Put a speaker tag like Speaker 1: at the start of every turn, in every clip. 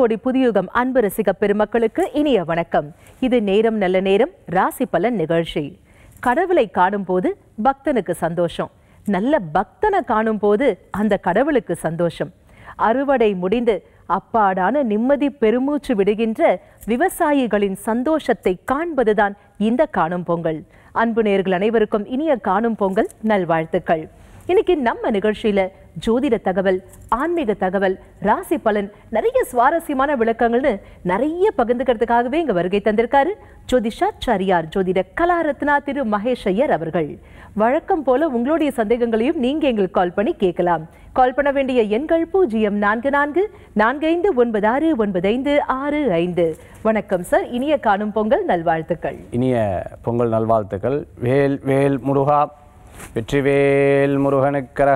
Speaker 1: கோடி புதியுகம் அன்பு ரசிக பெருமக்களுக்கு இனிய வணக்கம் இது நேரம் நல்ல நேரம் ராசி பலன் நிகழ்ச்சி கடவுளை காணும் போது பக்தனுக்கு சந்தோஷம் நல்ல பக்தனை காணும் போது அந்த கடவுளுக்கு சந்தோஷம் அறுவடை முடிந்து அப்பாடான நிம்மதி பெருமூச்சு விடுகின்ற விவசாயிகளின் சந்தோஷத்தை காண்பதுதான் இந்த காணும் பொங்கல் அன்பு நேர்கள் அனைவருக்கும் இனிய காணும் பொங்கல் நல்வாழ்த்துக்கள் இன்னைக்கு நம்ம நிகழ்ச்சியில ஜோதிட தகவல் ஆன்மீக தகவல் ராசி பலன் நிறைய சுவாரஸ்யமான விளக்கங்கள்னு நிறைய பகிர்ந்துக்கிறதுக்காகவே இங்க வருகை தந்திருக்காரு ஜோதிஷாச்சாரியார் ஜோதிட கலாரத்னா திரு மகேஷ் ஐயர் அவர்கள் வழக்கம் போல உங்களுடைய சந்தேகங்களையும் நீங்க எங்களுக்கு கால் பண்ணி கேட்கலாம் கால் பண்ண வேண்டிய எண்கள் பூஜ்ஜியம் நான்கு நான்கு நான்கு ஐந்து ஒன்பது ஆறு ஒன்பது ஐந்து ஆறு ஐந்து வணக்கம் சார் இனிய காணும் பொங்கல் நல்வாழ்த்துக்கள்
Speaker 2: இனிய பொங்கல் நல்வாழ்த்துக்கள் வேல் வேல் முருகா வெற்றிவேல் முருகனுக்கரகரோகரா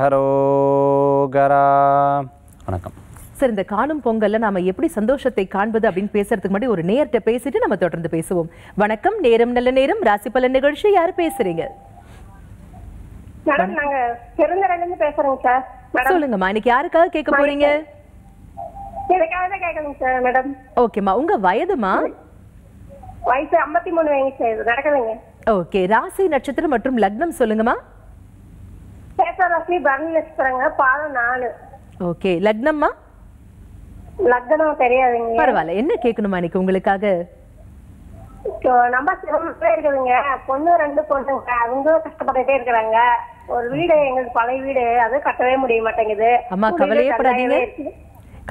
Speaker 1: வணக்கம் சார் இந்த காணும் பொங்கல்ல நாம எப்படி சந்தோஷத்தை காண்பது அப்படின்னு பேசுறதுக்கு முன்னாடி ஒரு நேர்கிட்ட பேசிட்டு நம்ம தொடர்ந்து பேசுவோம் வணக்கம் நேரம் நல்ல நேரம் ராசி பலன் நிகழ்ச்சி யார் பேசுறீங்க மேடம் சார் சொல்லுங்கம்மா இன்னைக்கு யாருக்காக கேட்க போறீங்க எனக்காக சார் மேடம் ஓகேம்மா உங்க வயதுமா வயசு மூணு ஓகே ராசி நட்சத்திரம் மற்றும் லக்னம் சொல்லுங்கம்மா
Speaker 3: சேஷராசி பரணி நட்சத்திரங்க பாதம் நாலு
Speaker 1: ஓகே லக்னம்மா
Speaker 3: லக்னம் தெரியாதுங்க பரவாயில்ல
Speaker 1: என்ன கேட்கணுமா இன்னைக்கு உங்களுக்காக
Speaker 3: நம்ம சிரமமே இருக்குதுங்க பொண்ணு ரெண்டு பொண்ணுங்க அவங்க கஷ்டப்பட்டுட்டே இருக்கிறாங்க ஒரு வீடு எங்களுக்கு பழைய வீடு அது கட்டவே முடிய மாட்டேங்குது அம்மா கவலையே படாதீங்க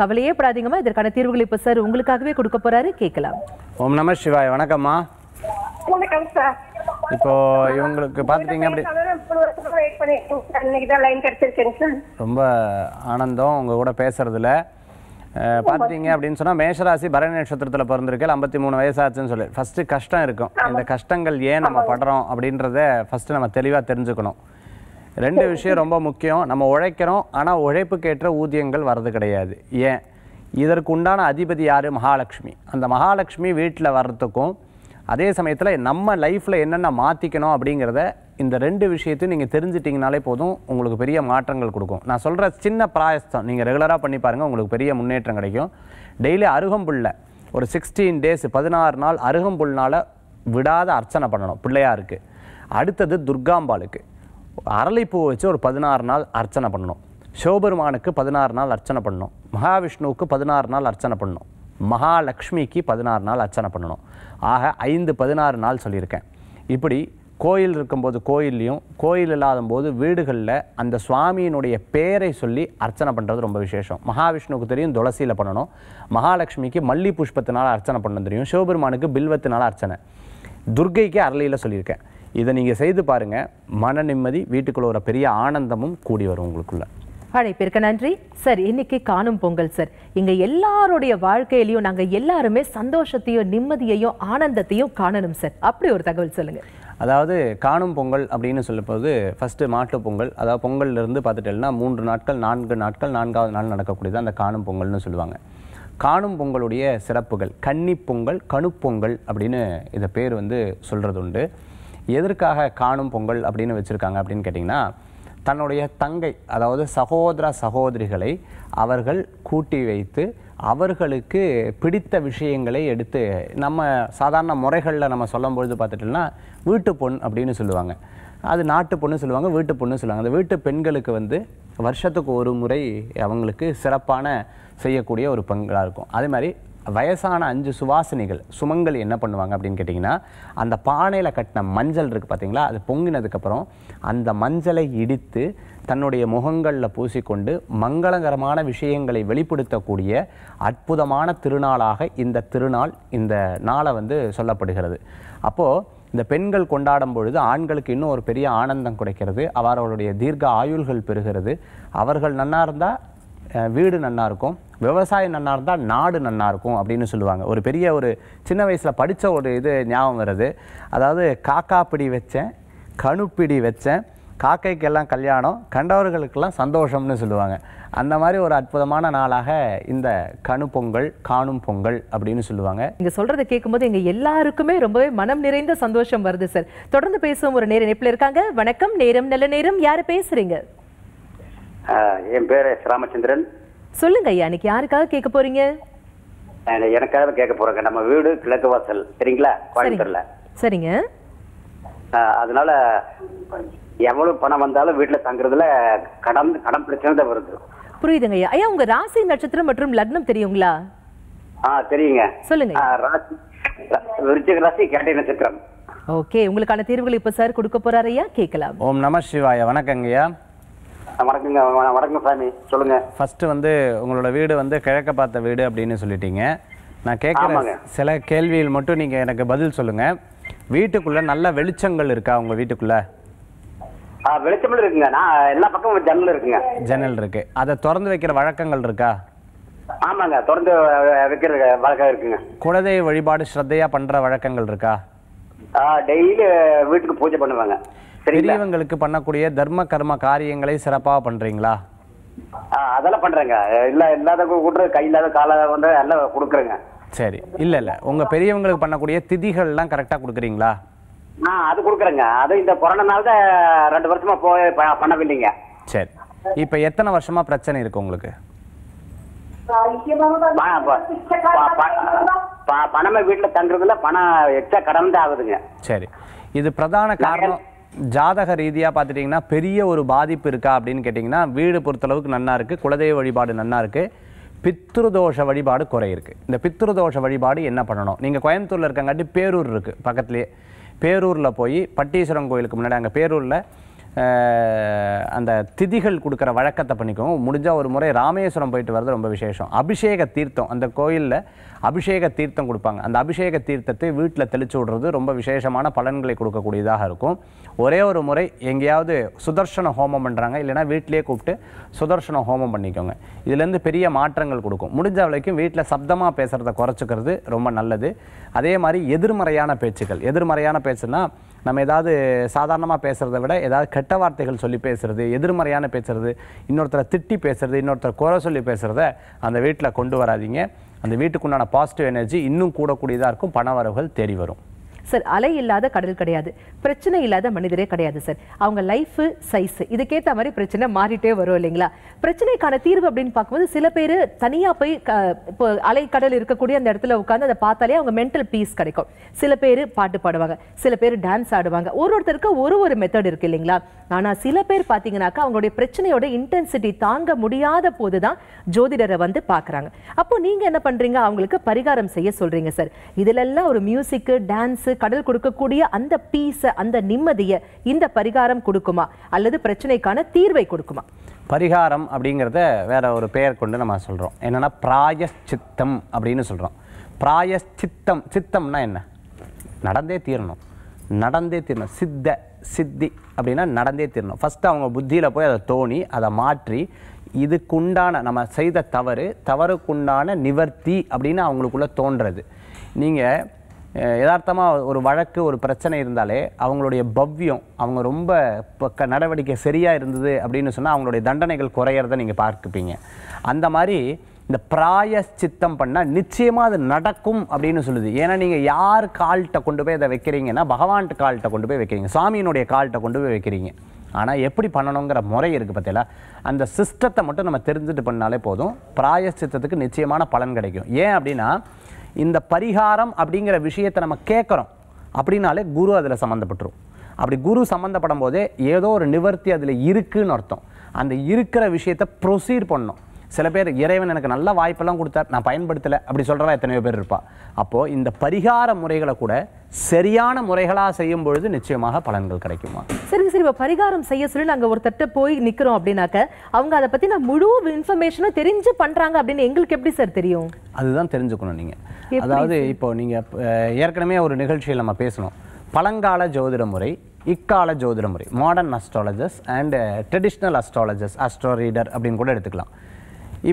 Speaker 1: கவலையே படாதீங்கம்மா இதற்கான தீர்வுகள் இப்ப சார் உங்களுக்காகவே கொடுக்க போறாரு கேட்கலாம்
Speaker 2: ஓம் நம சிவாய் வணக்கம்மா இப்போ இவங்களுக்கு பார்த்துட்டீங்க அப்படி ரொம்ப ஆனந்தம் உங்கள் கூட பேசுறதுல பார்த்துட்டீங்க அப்படின்னு சொன்னால் மேஷராசி பரணி நட்சத்திரத்தில் பிறந்திருக்கேன் ஐம்பத்தி மூணு வயசாச்சுன்னு சொல்லி ஃபஸ்ட்டு கஷ்டம் இருக்கும் இந்த கஷ்டங்கள் ஏன் நம்ம படுறோம் அப்படின்றத ஃபஸ்ட்டு நம்ம தெளிவாக தெரிஞ்சுக்கணும் ரெண்டு விஷயம் ரொம்ப முக்கியம் நம்ம உழைக்கிறோம் ஆனால் உழைப்புக்கேற்ற ஊதியங்கள் வர்றது கிடையாது ஏன் இதற்கு உண்டான அதிபதி யார் மகாலட்சுமி அந்த மகாலட்சுமி வீட்டில் வர்றதுக்கும் அதே சமயத்தில் நம்ம லைஃப்பில் என்னென்ன மாற்றிக்கணும் அப்படிங்கிறத இந்த ரெண்டு விஷயத்தையும் நீங்கள் தெரிஞ்சிட்டிங்கனாலே போதும் உங்களுக்கு பெரிய மாற்றங்கள் கொடுக்கும் நான் சொல்கிற சின்ன பிராயஸ்தம் நீங்கள் ரெகுலராக பண்ணி பாருங்கள் உங்களுக்கு பெரிய முன்னேற்றம் கிடைக்கும் டெய்லி அருகம்புள்ள ஒரு சிக்ஸ்டீன் டேஸ் பதினாறு நாள் அருகம்புல்னால் விடாத அர்ச்சனை பண்ணணும் பிள்ளையாருக்கு அடுத்தது துர்காம்பாளுக்கு அரளிப்பூ வச்சு ஒரு பதினாறு நாள் அர்ச்சனை பண்ணணும் சிவபெருமானுக்கு பதினாறு நாள் அர்ச்சனை பண்ணணும் மகாவிஷ்ணுவுக்கு பதினாறு நாள் அர்ச்சனை பண்ணணும் மகாலட்சுமிக்கு பதினாறு நாள் அர்ச்சனை பண்ணணும் ஆக ஐந்து பதினாறு நாள் சொல்லியிருக்கேன் இப்படி கோயில் இருக்கும்போது கோயில்லையும் கோயில் இல்லாத போது வீடுகளில் அந்த சுவாமியினுடைய பேரை சொல்லி அர்ச்சனை பண்ணுறது ரொம்ப விசேஷம் மகாவிஷ்ணுவுக்கு தெரியும் துளசியில் பண்ணணும் மகாலட்சுமிக்கு மல்லி புஷ்பத்தினால் அர்ச்சனை பண்ண தெரியும் சிவபெருமானுக்கு பில்வத்தினால் அர்ச்சனை துர்கைக்கு அரளியில் சொல்லியிருக்கேன் இதை நீங்கள் செய்து பாருங்கள் மன நிம்மதி வீட்டுக்குள்ளே ஒரு பெரிய ஆனந்தமும் கூடி வரும் உங்களுக்குள்ளே
Speaker 1: அழைப்பிற்கு நன்றி சார் இன்னைக்கு காணும் பொங்கல் சார் இங்க எல்லாருடைய வாழ்க்கையிலையும் நாங்க எல்லாருமே சந்தோஷத்தையும் நிம்மதியையும் ஆனந்தத்தையும் காணணும் சார் அப்படி ஒரு தகவல் சொல்லுங்க
Speaker 2: அதாவது காணும் பொங்கல் அப்படின்னு சொல்லும்போது ஃபஸ்ட்டு மாட்டு பொங்கல் அதாவது பொங்கல்லேருந்து பார்த்துட்டேன்னா மூன்று நாட்கள் நான்கு நாட்கள் நான்காவது நாள் நடக்கக்கூடியது அந்த காணும் பொங்கல்னு சொல்லுவாங்க காணும் பொங்கலுடைய சிறப்புகள் கன்னி பொங்கல் கணுப்பொங்கல் அப்படின்னு இதை பேர் வந்து சொல்கிறது உண்டு எதற்காக காணும் பொங்கல் அப்படின்னு வச்சுருக்காங்க அப்படின்னு கேட்டிங்கன்னா தன்னுடைய தங்கை அதாவது சகோதர சகோதரிகளை அவர்கள் கூட்டி வைத்து அவர்களுக்கு பிடித்த விஷயங்களை எடுத்து நம்ம சாதாரண முறைகளில் நம்ம சொல்லும் பொழுது பார்த்துட்டோம்னா வீட்டு பொண் அப்படின்னு சொல்லுவாங்க அது நாட்டு பொண்ணு சொல்லுவாங்க வீட்டு பொண்ணு சொல்லுவாங்க அந்த வீட்டு பெண்களுக்கு வந்து வருஷத்துக்கு ஒரு முறை அவங்களுக்கு சிறப்பான செய்யக்கூடிய ஒரு பங்களாக இருக்கும் அதே மாதிரி வயசான அஞ்சு சுவாசனைகள் சுமங்கல் என்ன பண்ணுவாங்க அப்படின்னு கேட்டிங்கன்னா அந்த பானையில் கட்டின மஞ்சள் இருக்குது பார்த்தீங்களா அது பொங்கினதுக்கப்புறம் அந்த மஞ்சளை இடித்து தன்னுடைய முகங்களில் பூசிக்கொண்டு மங்களகரமான விஷயங்களை வெளிப்படுத்தக்கூடிய அற்புதமான திருநாளாக இந்த திருநாள் இந்த நாளை வந்து சொல்லப்படுகிறது அப்போது இந்த பெண்கள் கொண்டாடும் பொழுது ஆண்களுக்கு இன்னும் ஒரு பெரிய ஆனந்தம் கிடைக்கிறது அவர்களுடைய தீர்க்க ஆயுள்கள் பெறுகிறது அவர்கள் நன்னா இருந்தால் வீடு இருக்கும் விவசாயம் நன்னா இருந்தால் நாடு நல்லா இருக்கும் அப்படின்னு சொல்லுவாங்க ஒரு பெரிய ஒரு சின்ன வயசில் படித்த ஒரு இது ஞாபகம் வருது அதாவது காக்கா பிடி வச்சேன் கணுப்பிடி வச்சேன் காக்கைக்கெல்லாம் கல்யாணம் கண்டவர்களுக்கெல்லாம் சந்தோஷம்னு சொல்லுவாங்க அந்த மாதிரி ஒரு அற்புதமான நாளாக இந்த கணு
Speaker 1: பொங்கல் காணும் பொங்கல் அப்படின்னு சொல்லுவாங்க நீங்க சொல்றதை கேட்கும்போது எங்க எல்லாருக்குமே ரொம்பவே மனம் நிறைந்த சந்தோஷம் வருது சார் தொடர்ந்து பேசும் ஒரு நேரம் இணைப்பில் இருக்காங்க வணக்கம் நேரம் நல்ல நேரம் யாரு பேசுறீங்க
Speaker 3: என் பேர் ராமச்சந்திரன்
Speaker 1: சொல்லுங்க ஐயா இன்னைக்கு யாருக்காக கேட்க போறீங்க
Speaker 3: எனக்காக கேட்க போறேங்க நம்ம வீடு கிழக்கு வாசல் சரிங்களா கோயம்புத்தூர்ல சரிங்க அதனால எவ்வளவு பணம் வந்தாலும் வீட்டுல தங்குறதுல கடன் கடன் பிரச்சனை தான் வருது
Speaker 1: புரியுதுங்க ஐயா ஐயா உங்க ராசி நட்சத்திரம் மற்றும் லக்னம் தெரியுங்களா
Speaker 3: ஆ தெரியுங்க சொல்லுங்க ராசி விருச்சிக ராசி கேட்டை நட்சத்திரம்
Speaker 1: ஓகே உங்களுக்கான தீர்வுகள் இப்ப சார் கொடுக்க போறாரு ஐயா கேட்கலாம்
Speaker 2: ஓம் நம சிவாய வணக்கங்கய்யா
Speaker 3: வணக்கங்க வணக்கம் சாமி சொல்லுங்க
Speaker 2: ஃபர்ஸ்ட் வந்து உங்களோட வீடு வந்து கிழக்க பார்த்த வீடு அப்படின்னு சொல்லிட்டீங்க நான் கேட்குற சில கேள்விகள் மட்டும் நீங்க எனக்கு பதில் சொல்லுங்க வீட்டுக்குள்ள நல்ல வெளிச்சங்கள் இருக்கா உங்க வீட்டுக்குள்ள
Speaker 3: வெளிச்சமும் இருக்குங்க நான் எல்லா பக்கமும் ஜன்னல் இருக்குங்க
Speaker 2: ஜன்னல் இருக்கு அதை திறந்து வைக்கிற வழக்கங்கள் இருக்கா
Speaker 3: ஆமாங்க திறந்து வைக்கிற வழக்கம் இருக்குங்க
Speaker 2: குலதெய்வ வழிபாடு ஸ்ரத்தையா பண்ற வழக்கங்கள் இருக்கா
Speaker 3: டெய்லி வீட்டுக்கு பூஜை பண்ணுவாங்க
Speaker 2: பெரியவங்களுக்கு பண்ணக்கூடிய தர்ம கர்ம காரியங்களை சிறப்பாக பண்றீங்களா
Speaker 3: அதெல்லாம் பண்றேங்க இல்ல இல்லாத கூட கை இல்லாத கால வந்து எல்லாம் கொடுக்குறேங்க
Speaker 2: சரி இல்ல இல்ல உங்க பெரியவங்களுக்கு பண்ணக்கூடிய திதிகள் எல்லாம் கரெக்டா கொடுக்குறீங்களா
Speaker 3: அது கொடுக்குறேங்க அது இந்த நாள் தான் ரெண்டு வருஷமா போய் பண்ணவில்லைங்க
Speaker 2: சரி இப்ப எத்தனை வருஷமா பிரச்சனை இருக்கு உங்களுக்கு
Speaker 3: பணமே வீட்டுல தங்குறதுல பணம் எக்ஸ்ட்ரா கடன் தான் ஆகுதுங்க
Speaker 2: சரி இது பிரதான காரணம் ஜாதக ரீதியாக பார்த்துட்டிங்கன்னா பெரிய ஒரு பாதிப்பு இருக்கா அப்படின்னு கேட்டிங்கன்னா வீடு பொறுத்தளவுக்கு நல்லா இருக்குது குலதெய்வ வழிபாடு நல்லா இருக்குது பித்ருதோஷ வழிபாடு குறை இருக்குது இந்த பித்ருதோஷ வழிபாடு என்ன பண்ணணும் நீங்கள் கோயம்புத்தூரில் இருக்கங்காட்டி பேரூர் இருக்குது பக்கத்துலேயே பேரூரில் போய் பட்டீஸ்வரன் கோயிலுக்கு முன்னாடி அங்கே பேரூரில் அந்த திதிகள் கொடுக்குற வழக்கத்தை பண்ணிக்கும் முடிஞ்சால் ஒரு முறை ராமேஸ்வரம் போயிட்டு வர்றது ரொம்ப விசேஷம் அபிஷேக தீர்த்தம் அந்த கோயிலில் அபிஷேக தீர்த்தம் கொடுப்பாங்க அந்த அபிஷேக தீர்த்தத்தை வீட்டில் தெளிச்சு விடுறது ரொம்ப விசேஷமான பலன்களை கொடுக்கக்கூடியதாக இருக்கும் ஒரே ஒரு முறை எங்கேயாவது சுதர்ஷன ஹோமம் பண்ணுறாங்க இல்லைனா வீட்டிலேயே கூப்பிட்டு சுதர்ஷன ஹோமம் பண்ணிக்கோங்க இதுலேருந்து பெரிய மாற்றங்கள் கொடுக்கும் முடிஞ்ச வரைக்கும் வீட்டில் சப்தமாக பேசுகிறத குறைச்சிக்கிறது ரொம்ப நல்லது அதே மாதிரி எதிர்மறையான பேச்சுக்கள் எதிர்மறையான பேச்சுன்னா நம்ம ஏதாவது சாதாரணமாக பேசுகிறத விட ஏதாவது கெட்ட வார்த்தைகள் சொல்லி பேசுகிறது எதிர்மறையான பேசுகிறது இன்னொருத்தரை திட்டி பேசுகிறது இன்னொருத்தரை குறை சொல்லி பேசுகிறத அந்த வீட்டில் கொண்டு வராதிங்க அந்த வீட்டுக்குண்டான பாசிட்டிவ் எனர்ஜி இன்னும் கூடக்கூடியதாக இருக்கும் பண வரவுகள் தேடி வரும்
Speaker 1: சார் அலை இல்லாத கடல் கிடையாது பிரச்சனை இல்லாத மனிதரே கிடையாது சார் அவங்க லைஃப் சைஸ் இதுக்கேற்ற மாதிரி பிரச்சனை மாறிட்டே வரும் இல்லைங்களா பிரச்சனைக்கான தீர்வு அப்படின்னு பார்க்கும்போது சில பேர் தனியாக போய் இப்போ அலை கடல் இருக்கக்கூடிய அந்த இடத்துல உட்காந்து அதை பார்த்தாலே அவங்க மென்டல் பீஸ் கிடைக்கும் சில பேர் பாட்டு பாடுவாங்க சில பேர் டான்ஸ் ஆடுவாங்க ஒரு ஒருத்தருக்கு ஒரு ஒரு மெத்தட் இருக்கு இல்லைங்களா ஆனால் சில பேர் பார்த்தீங்கன்னாக்கா அவங்களுடைய பிரச்சனையோட இன்டென்சிட்டி தாங்க முடியாத போது தான் ஜோதிடரை வந்து பார்க்குறாங்க அப்போ நீங்கள் என்ன பண்ணுறீங்க அவங்களுக்கு பரிகாரம் செய்ய சொல்கிறீங்க சார் இதிலெல்லாம் ஒரு மியூசிக்கு டான்ஸு கடல் கொடுக்கக்கூடிய அந்த பீஸை அந்த நிம்மதியை இந்த பரிகாரம் கொடுக்குமா அல்லது பிரச்சனைக்கான தீர்வை கொடுக்குமா
Speaker 2: பரிகாரம் அப்படிங்கிறத வேற ஒரு பெயர் கொண்டு நம்ம சொல்கிறோம் என்னென்னா பிராயஸ்சித்தம் அப்படின்னு சொல்கிறோம் பிராயஸ்சித்தம் சித்தம்னா என்ன நடந்தே தீரணும் நடந்தே தீரணும் சித்த சித்தி அப்படின்னா நடந்தே தீரணும் ஃபஸ்ட்டு அவங்க புத்தியில் போய் அதை தோணி அதை மாற்றி இதுக்குண்டான நம்ம செய்த தவறு தவறுக்குண்டான நிவர்த்தி அப்படின்னு அவங்களுக்குள்ளே தோன்றது நீங்கள் யதார்த்தமாக ஒரு வழக்கு ஒரு பிரச்சனை இருந்தாலே அவங்களுடைய பவ்யம் அவங்க ரொம்ப பக்க நடவடிக்கை சரியாக இருந்தது அப்படின்னு சொன்னால் அவங்களுடைய தண்டனைகள் குறையிறத நீங்கள் பார்க்குப்பீங்க அந்த மாதிரி இந்த பிராய சித்தம் பண்ணால் நிச்சயமாக அது நடக்கும் அப்படின்னு சொல்லுது ஏன்னா நீங்கள் யார் கால்கிட்ட கொண்டு போய் அதை வைக்கிறீங்கன்னா பகவான்ட்டு கால்கிட்ட கொண்டு போய் வைக்கிறீங்க சாமியினுடைய கால்கிட்ட கொண்டு போய் வைக்கிறீங்க ஆனால் எப்படி பண்ணணுங்கிற முறை இருக்குது பார்த்தீங்களா அந்த சிஸ்டத்தை மட்டும் நம்ம தெரிஞ்சுட்டு பண்ணாலே போதும் பிராய சித்தத்துக்கு நிச்சயமான பலன் கிடைக்கும் ஏன் அப்படின்னா இந்த பரிகாரம் அப்படிங்கிற விஷயத்தை நம்ம கேட்குறோம் அப்படின்னாலே குரு அதில் சம்மந்தப்பட்டுரும் அப்படி குரு சம்மந்தப்படும் போதே ஏதோ ஒரு நிவர்த்தி அதில் இருக்குன்னு அர்த்தம் அந்த இருக்கிற விஷயத்தை ப்ரொசீட் பண்ணணும் சில பேர் இறைவன் எனக்கு நல்ல வாய்ப்பெல்லாம் கொடுத்தார் நான் பயன்படுத்தலை அப்படி சொல்கிறவா எத்தனையோ பேர் இருப்பா அப்போது இந்த பரிகார முறைகளை கூட சரியான முறைகளாக செய்யும் பொழுது நிச்சயமாக பலன்கள் கிடைக்குமா
Speaker 1: சரிங்க சரி இப்போ பரிகாரம் செய்ய சொல்லி நாங்கள் ஒரு தட்ட போய் நிற்கிறோம் அப்படின்னாக்க அவங்க அதை பற்றி நான் முழு இன்ஃபர்மேஷனும் தெரிஞ்சு பண்ணுறாங்க அப்படின்னு எங்களுக்கு எப்படி சார் தெரியும்
Speaker 2: அதுதான் தெரிஞ்சுக்கணும் நீங்கள் அதாவது இப்போ நீங்கள் ஏற்கனவே ஒரு நிகழ்ச்சியில் நம்ம பேசணும் பழங்கால ஜோதிட முறை இக்கால ஜோதிட முறை modern astrologers and traditional astrologers astro reader அப்படின்னு கூட எடுத்துக்கலாம்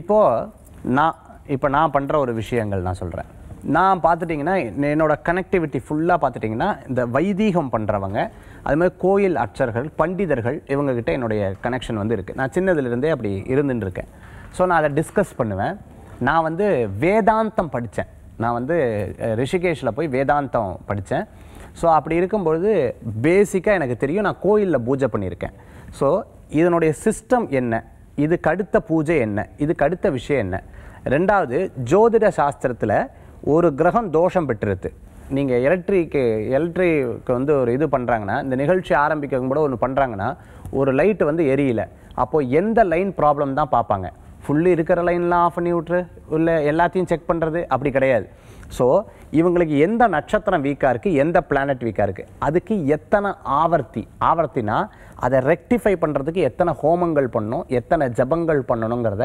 Speaker 2: இப்போது நான் இப்போ நான் பண்ணுற ஒரு விஷயங்கள் நான் சொல்கிறேன் நான் பார்த்துட்டிங்கன்னா என்னோடய கனெக்டிவிட்டி ஃபுல்லாக பார்த்துட்டிங்கன்னா இந்த வைதீகம் பண்ணுறவங்க அது மாதிரி கோயில் அர்ச்சர்கள் பண்டிதர்கள் இவங்கக்கிட்ட என்னுடைய கனெக்ஷன் வந்து இருக்குது நான் சின்னதுலேருந்தே அப்படி இருந்துட்டுருக்கேன் ஸோ நான் அதை டிஸ்கஸ் பண்ணுவேன் நான் வந்து வேதாந்தம் படித்தேன் நான் வந்து ரிஷிகேஷில் போய் வேதாந்தம் படித்தேன் ஸோ அப்படி இருக்கும்பொழுது பேசிக்காக எனக்கு தெரியும் நான் கோயிலில் பூஜை பண்ணியிருக்கேன் ஸோ இதனுடைய சிஸ்டம் என்ன இதுக்கு அடுத்த பூஜை என்ன இதுக்கு அடுத்த விஷயம் என்ன ரெண்டாவது ஜோதிட சாஸ்திரத்தில் ஒரு கிரகம் தோஷம் பெற்றிருக்கு நீங்கள் எலக்ட்ரிக்கு எலக்ட்ரிக்கு வந்து ஒரு இது பண்ணுறாங்கன்னா இந்த நிகழ்ச்சி ஆரம்பிக்கும் கூட ஒன்று பண்ணுறாங்கன்னா ஒரு லைட்டு வந்து எரியல அப்போது எந்த லைன் ப்ராப்ளம் தான் பார்ப்பாங்க ஃபுல்லு இருக்கிற லைன்லாம் ஆஃப் பண்ணி விட்ரு இல்லை எல்லாத்தையும் செக் பண்ணுறது அப்படி கிடையாது ஸோ இவங்களுக்கு எந்த நட்சத்திரம் வீக்காக இருக்குது எந்த பிளானட் வீக்காக இருக்குது அதுக்கு எத்தனை ஆவர்த்தி ஆவர்த்தினா அதை ரெக்டிஃபை பண்ணுறதுக்கு எத்தனை ஹோமங்கள் பண்ணணும் எத்தனை ஜபங்கள் பண்ணணுங்கிறத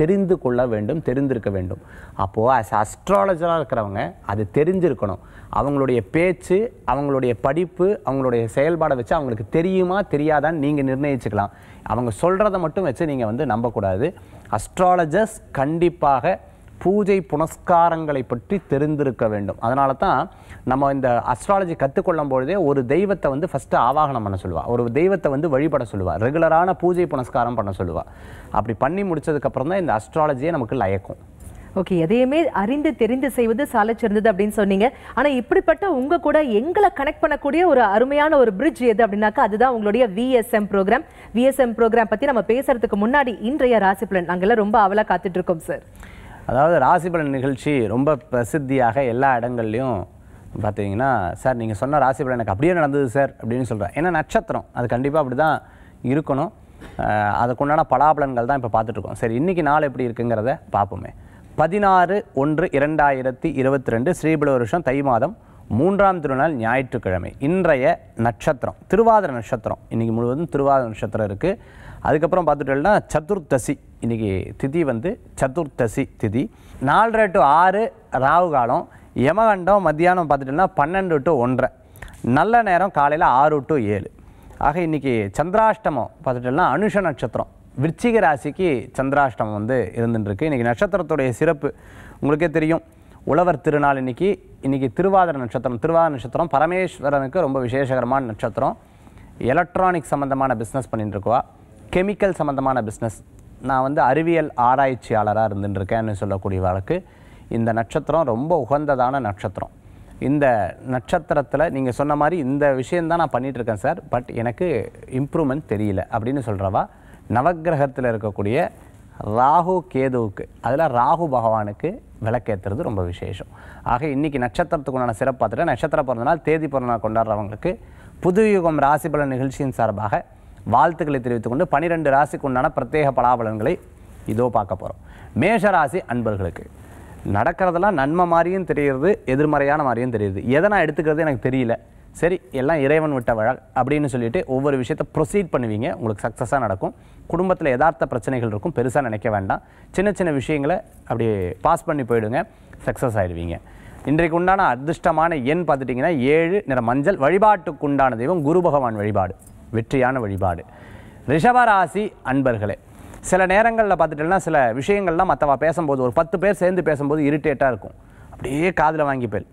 Speaker 2: தெரிந்து கொள்ள வேண்டும் தெரிந்திருக்க வேண்டும் அப்போது அஸ் அஸ்ட்ராலஜராக இருக்கிறவங்க அது தெரிஞ்சிருக்கணும் அவங்களுடைய பேச்சு அவங்களுடைய படிப்பு அவங்களுடைய செயல்பாடை வச்சு அவங்களுக்கு தெரியுமா தெரியாதான்னு நீங்கள் நிர்ணயிச்சுக்கலாம் அவங்க சொல்கிறத மட்டும் வச்சு நீங்கள் வந்து நம்பக்கூடாது அஸ்ட்ராலஜர்ஸ் கண்டிப்பாக பூஜை புனஸ்காரங்களை பற்றி தெரிந்திருக்க வேண்டும் அதனால தான் நம்ம இந்த அஸ்ட்ராலஜி கற்றுக்கொள்ளும் பொழுதே ஒரு தெய்வத்தை வந்து ஃபஸ்ட்டு ஆவாகனம் பண்ண சொல்லுவாள் ஒரு தெய்வத்தை வந்து வழிபட சொல்லுவாள் ரெகுலரான பூஜை புனஸ்காரம் பண்ண சொல்லுவாள் அப்படி பண்ணி முடித்ததுக்கப்புறம் தான் இந்த அஸ்ட்ராலஜியே நமக்கு லயக்கும்
Speaker 1: ஓகே எதையுமே அறிந்து தெரிந்து செய்வது சால சிறந்தது அப்படின்னு சொன்னீங்க ஆனால் இப்படிப்பட்ட உங்கள் கூட எங்களை கனெக்ட் பண்ணக்கூடிய ஒரு அருமையான ஒரு பிரிட்ஜ் எது அப்படின்னாக்கா அதுதான் உங்களுடைய விஎஸ்எம் ப்ரோக்ராம் விஎஸ்எம் ப்ரோக்ராம் பற்றி நம்ம பேசுறதுக்கு முன்னாடி இன்றைய ராசி பிளன் நாங்கள்லாம் ரொம்ப அவலாக காத்துட்ருக்கோம் சார்
Speaker 2: அதாவது பலன் நிகழ்ச்சி ரொம்ப பிரசித்தியாக எல்லா இடங்கள்லையும் பார்த்தீங்கன்னா சார் நீங்கள் சொன்ன பலன் எனக்கு அப்படியே நடந்தது சார் அப்படின்னு சொல்கிறேன் ஏன்னா நட்சத்திரம் அது கண்டிப்பாக அப்படி தான் இருக்கணும் அதுக்குண்டான பலாபலன்கள் தான் இப்போ பார்த்துட்ருக்கோம் சரி இன்றைக்கி நாள் எப்படி இருக்குங்கிறத பார்ப்போமே பதினாறு ஒன்று இரண்டாயிரத்தி இருபத்தி ரெண்டு ஸ்ரீபல வருஷம் தை மாதம் மூன்றாம் திருநாள் ஞாயிற்றுக்கிழமை இன்றைய நட்சத்திரம் திருவாதிர நட்சத்திரம் இன்றைக்கி முழுவதும் திருவாதிர நட்சத்திரம் இருக்குது அதுக்கப்புறம் பார்த்துட்டோம்னா சதுர்த்தசி இன்றைக்கி திதி வந்து சதுர்த்தசி திதி நாலரை டு ஆறு ராகு காலம் யமகண்டம் மத்தியானம் பார்த்துட்டோம்னா பன்னெண்டு டு ஒன்றரை நல்ல நேரம் காலையில் ஆறு டு ஏழு ஆக இன்றைக்கி சந்திராஷ்டமம் பார்த்துட்டோம்னா அனுஷ நட்சத்திரம் விருச்சிக ராசிக்கு சந்திராஷ்டமம் வந்து இருந்துட்டுருக்கு இன்றைக்கி நட்சத்திரத்துடைய சிறப்பு உங்களுக்கே தெரியும் உழவர் திருநாள் இன்றைக்கி இன்றைக்கி திருவாதிர நட்சத்திரம் திருவாதிர நட்சத்திரம் பரமேஸ்வரனுக்கு ரொம்ப விசேஷகரமான நட்சத்திரம் எலக்ட்ரானிக் சம்மந்தமான பிஸ்னஸ் பண்ணிட்டுருக்குவா கெமிக்கல் சம்மந்தமான பிஸ்னஸ் நான் வந்து அறிவியல் ஆராய்ச்சியாளராக இருந்துருக்கேன்னு சொல்லக்கூடிய வழக்கு இந்த நட்சத்திரம் ரொம்ப உகந்ததான நட்சத்திரம் இந்த நட்சத்திரத்தில் நீங்கள் சொன்ன மாதிரி இந்த விஷயந்தான் நான் பண்ணிகிட்ருக்கேன் சார் பட் எனக்கு இம்ப்ரூவ்மெண்ட் தெரியல அப்படின்னு சொல்கிறவா நவகிரகத்தில் இருக்கக்கூடிய ராகு கேதுவுக்கு அதில் ராகு பகவானுக்கு விளக்கேற்றுறது ரொம்ப விசேஷம் ஆக இன்றைக்கி நட்சத்திரத்துக்கு உண்டான சிறப்பு பார்த்துட்டு நட்சத்திர பிறந்தநாள் தேதி பிறந்தநாள் கொண்டாடுறவங்களுக்கு புதுயுகம் ராசிபல நிகழ்ச்சியின் சார்பாக வாழ்த்துக்களை தெரிவித்துக்கொண்டு பனிரெண்டு ராசிக்கு உண்டான பிரத்யேக பலாபலன்களை இதோ பார்க்க போகிறோம் மேஷ ராசி அன்பர்களுக்கு நடக்கிறதெல்லாம் நன்மை மாதிரியும் தெரிகிறது எதிர்மறையான மாதிரியும் தெரியுது எதை நான் எடுத்துக்கிறது எனக்கு தெரியல சரி எல்லாம் இறைவன் விட்ட வழ அப்படின்னு சொல்லிட்டு ஒவ்வொரு விஷயத்தை ப்ரொசீட் பண்ணுவீங்க உங்களுக்கு சக்ஸஸாக நடக்கும் குடும்பத்தில் யதார்த்த பிரச்சனைகள் இருக்கும் பெருசாக நினைக்க வேண்டாம் சின்ன சின்ன விஷயங்களை அப்படி பாஸ் பண்ணி போயிடுங்க சக்ஸஸ் ஆகிடுவீங்க இன்றைக்கு உண்டான அதிர்ஷ்டமான எண் பார்த்துட்டிங்கன்னா ஏழு நிற மஞ்சள் வழிபாட்டுக்கு உண்டான தெய்வம் குரு பகவான் வழிபாடு வெற்றியான வழிபாடு ரிஷபராசி அன்பர்களே சில நேரங்களில் பார்த்துட்டோம்னா சில விஷயங்கள்லாம் மற்றவா பேசும்போது ஒரு பத்து பேர் சேர்ந்து பேசும்போது இரிட்டேட்டாக இருக்கும் அப்படியே காதில் வாங்கிப்பேல்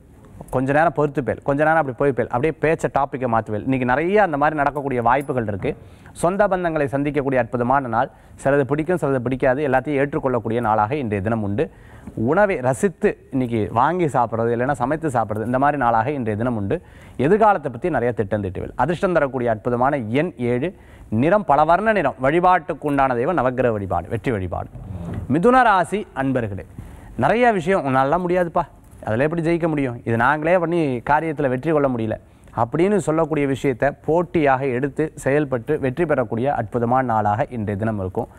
Speaker 2: கொஞ்ச நேரம் பொறுத்து பேல் கொஞ்ச நேரம் அப்படி போய்ப்பேல் அப்படியே பேச்ச டாப்பிக்கை மாற்றுவேல் இன்றைக்கி நிறைய அந்த மாதிரி நடக்கக்கூடிய வாய்ப்புகள் இருக்குது சொந்த பந்தங்களை சந்திக்கக்கூடிய அற்புதமான நாள் சிலது பிடிக்கும் சிலது பிடிக்காது எல்லாத்தையும் ஏற்றுக்கொள்ளக்கூடிய நாளாக இன்றைய தினம் உண்டு உணவை ரசித்து இன்றைக்கி வாங்கி சாப்பிட்றது இல்லைன்னா சமைத்து சாப்பிட்றது இந்த மாதிரி நாளாக இன்றைய தினம் உண்டு எதிர்காலத்தை பற்றி நிறைய திட்டம் திட்டுவில் அதிர்ஷ்டம் தரக்கூடிய அற்புதமான எண் ஏழு நிறம் பல வர்ண நிறம் வழிபாட்டுக்கு உண்டான தெய்வம் நவகிரக வழிபாடு வெற்றி வழிபாடு மிதுன ராசி அன்பர்களே நிறைய விஷயம் உன்னாலலாம் முடியாதுப்பா அதில் எப்படி ஜெயிக்க முடியும் இது நாங்களே பண்ணி காரியத்தில் வெற்றி கொள்ள முடியல அப்படின்னு சொல்லக்கூடிய விஷயத்தை போட்டியாக எடுத்து செயல்பட்டு வெற்றி பெறக்கூடிய அற்புதமான நாளாக இன்றைய தினம் இருக்கும்